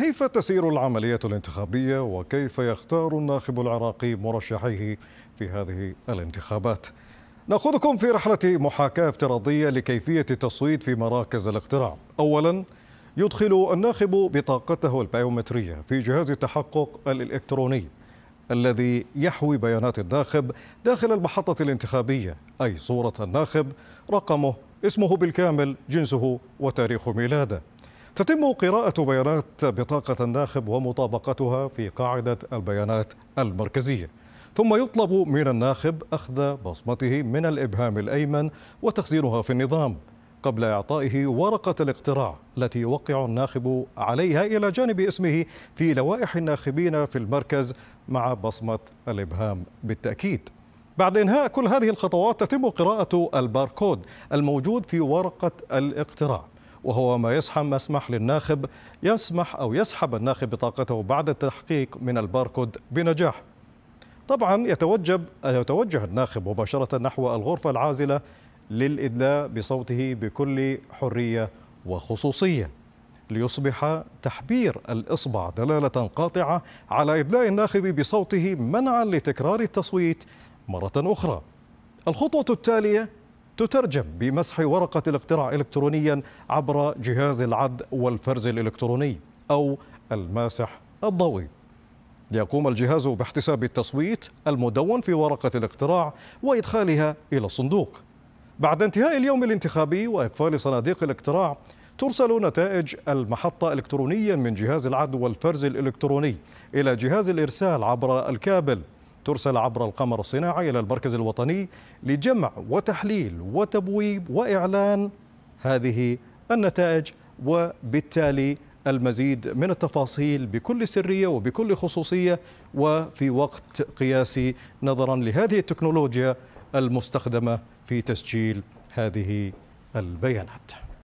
كيف تسير العملية الانتخابية وكيف يختار الناخب العراقي مرشحيه في هذه الانتخابات ناخذكم في رحلة محاكاة افتراضية لكيفية التصويت في مراكز الاقتراع أولا يدخل الناخب بطاقته البيومترية في جهاز التحقق الإلكتروني الذي يحوي بيانات الناخب داخل المحطة الانتخابية أي صورة الناخب رقمه اسمه بالكامل جنسه وتاريخ ميلاده تتم قراءة بيانات بطاقة الناخب ومطابقتها في قاعدة البيانات المركزية ثم يطلب من الناخب أخذ بصمته من الإبهام الأيمن وتخزينها في النظام قبل إعطائه ورقة الاقتراع التي يوقع الناخب عليها إلى جانب اسمه في لوائح الناخبين في المركز مع بصمة الإبهام بالتأكيد بعد إنهاء كل هذه الخطوات تتم قراءة الباركود الموجود في ورقة الاقتراع وهو ما يسحب مسمح للناخب يسمح أو يسحب الناخب بطاقته بعد التحقيق من الباركود بنجاح طبعا يتوجب يتوجه الناخب مباشرة نحو الغرفة العازلة للإدلاء بصوته بكل حرية وخصوصية ليصبح تحبير الإصبع دلالة قاطعة على إدلاء الناخب بصوته منعا لتكرار التصويت مرة أخرى الخطوة التالية تترجم بمسح ورقة الاقتراع إلكترونيا عبر جهاز العد والفرز الإلكتروني أو الماسح الضوئي ليقوم الجهاز باحتساب التصويت المدون في ورقة الاقتراع وإدخالها إلى الصندوق بعد انتهاء اليوم الانتخابي وإقفال صناديق الاقتراع ترسل نتائج المحطة إلكترونيا من جهاز العد والفرز الإلكتروني إلى جهاز الإرسال عبر الكابل ترسل عبر القمر الصناعي إلى المركز الوطني لجمع وتحليل وتبويب وإعلان هذه النتائج وبالتالي المزيد من التفاصيل بكل سرية وبكل خصوصية وفي وقت قياسي نظرا لهذه التكنولوجيا المستخدمة في تسجيل هذه البيانات